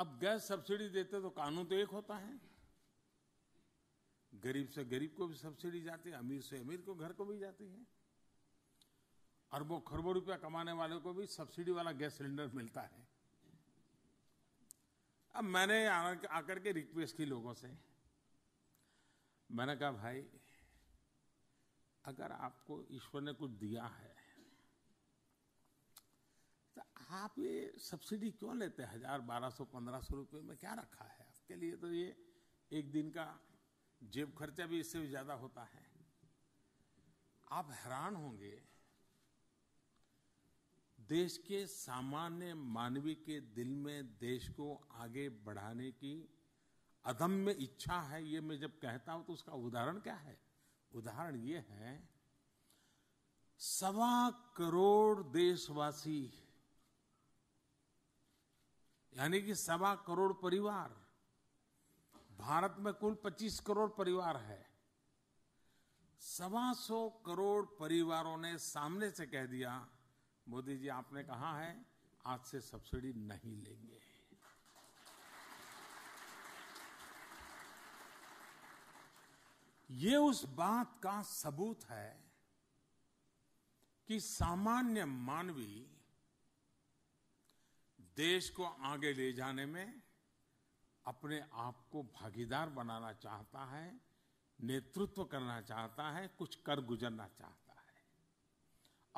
अब gas subsidy देते तो कानून तो एक होता है गरीब से गरीब को भी सब्सिडी जाती है अमीर से अमीर को घर को भी जाती है अरबों खरबों रुपया कमाने वाले को भी सब्सिडी वाला गैस सिलेंडर मिलता है अब मैंने आकर के रिक्वेस्ट की लोगों से मैंने कहा भाई अगर आपको ईश्वर ने कुछ दिया है तो आप ये सब्सिडी क्यों लेते हैं हजार बारह सौ पंद्रह सौ रुपये में क्या रखा है आपके लिए तो ये एक दिन का जेब खर्चा भी इससे भी ज़्यादा होता है आप हैरान होंगे देश के सामान्य मानवी के दिल में देश को आगे बढ़ाने की अदम्य इच्छा है ये मैं जब कहता हूं तो उसका उदाहरण क्या है उदाहरण ये है सवा करोड़ देशवासी यानी कि सवा करोड़ परिवार भारत में कुल 25 करोड़ परिवार है सवा सौ करोड़ परिवारों ने सामने से कह दिया मोदी जी आपने कहा है आज से सब्सिडी नहीं लेंगे ये उस बात का सबूत है कि सामान्य मानवी देश को आगे ले जाने में अपने आप को भागीदार बनाना चाहता है नेतृत्व करना चाहता है कुछ कर गुजरना चाहता है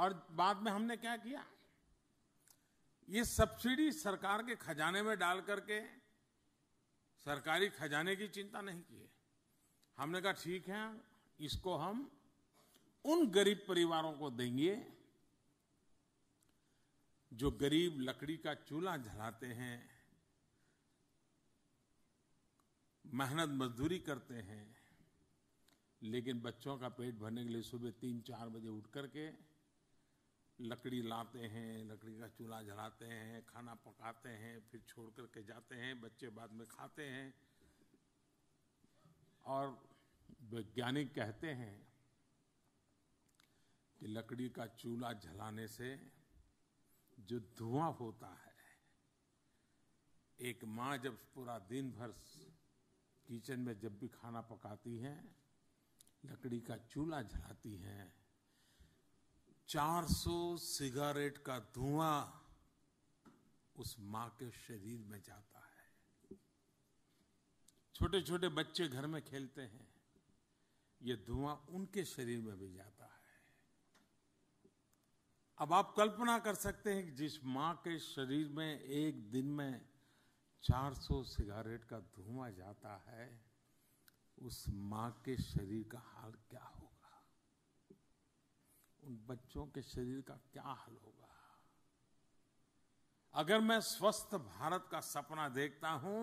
और बाद में हमने क्या किया ये सब्सिडी सरकार के खजाने में डाल करके सरकारी खजाने की चिंता नहीं की है हमने कहा ठीक है इसको हम उन गरीब परिवारों को देंगे जो गरीब लकड़ी का चूल्हा जलाते हैं मेहनत मजदूरी करते हैं लेकिन बच्चों का पेट भरने के लिए सुबह तीन चार बजे उठ करके लकड़ी लाते हैं लकड़ी का चूल्हा जलाते हैं खाना पकाते हैं फिर छोड़ करके जाते हैं बच्चे बाद में खाते हैं और वैज्ञानिक कहते हैं कि लकड़ी का चूल्हा जलाने से जो धुआं होता है एक माँ जब पूरा दिन भर किचन में जब भी खाना पकाती है लकड़ी का चूल्हा जलाती है 400 सिगरेट का धुआं उस माँ के शरीर में जाता है छोटे छोटे बच्चे घर में खेलते हैं ये धुआं उनके शरीर में भी जाता है अब आप कल्पना कर सकते हैं कि जिस माँ के शरीर में एक दिन में 400 सिगारेट का धुआं जाता है उस माँ के शरीर का हाल क्या होगा उन बच्चों के शरीर का क्या हाल होगा अगर मैं स्वस्थ भारत का सपना देखता हूं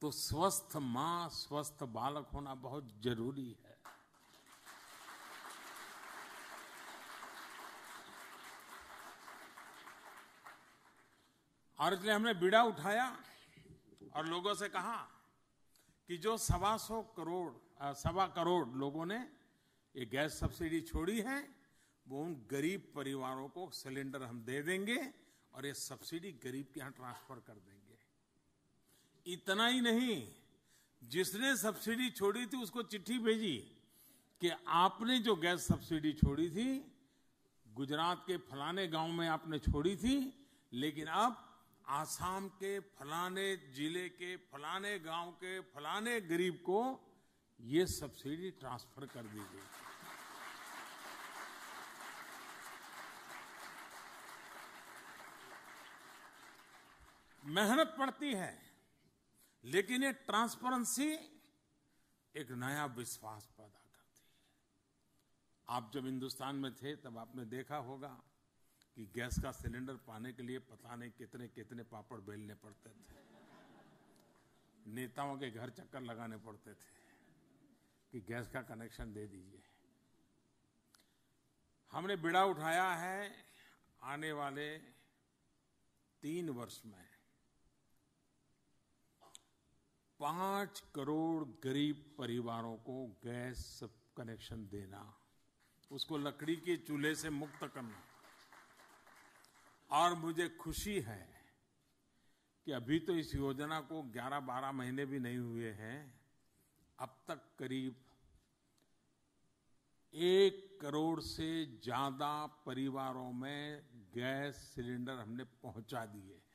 तो स्वस्थ मां स्वस्थ बालक होना बहुत जरूरी है और इसलिए हमने बीड़ा उठाया और लोगों से कहा कि जो सवा सौ करोड़ सवा करोड़ लोगों ने ये गैस सब्सिडी छोड़ी है वो उन गरीब परिवारों को सिलेंडर हम दे देंगे और ये सब्सिडी गरीब के यहाँ ट्रांसफर कर देंगे इतना ही नहीं जिसने सब्सिडी छोड़ी थी उसको चिट्ठी भेजी कि आपने जो गैस सब्सिडी छोड़ी थी गुजरात के फलाने गांव में आपने छोड़ी थी लेकिन अब आसाम के फलाने जिले के फलाने गांव के फलाने गरीब को ये सब्सिडी ट्रांसफर कर दी गई मेहनत पड़ती है लेकिन ये ट्रांसपेरेंसी एक नया विश्वास पैदा करती है आप जब हिंदुस्तान में थे तब आपने देखा होगा कि गैस का सिलेंडर पाने के लिए पता नहीं कितने कितने पापड़ बेलने पड़ते थे नेताओं के घर चक्कर लगाने पड़ते थे कि गैस का कनेक्शन दे दीजिए हमने बिड़ा उठाया है आने वाले तीन वर्ष में पांच करोड़ गरीब परिवारों को गैस कनेक्शन देना उसको लकड़ी के चूल्हे से मुक्त करना और मुझे खुशी है कि अभी तो इस योजना को 11-12 महीने भी नहीं हुए हैं अब तक करीब एक करोड़ से ज्यादा परिवारों में गैस सिलेंडर हमने पहुंचा दिए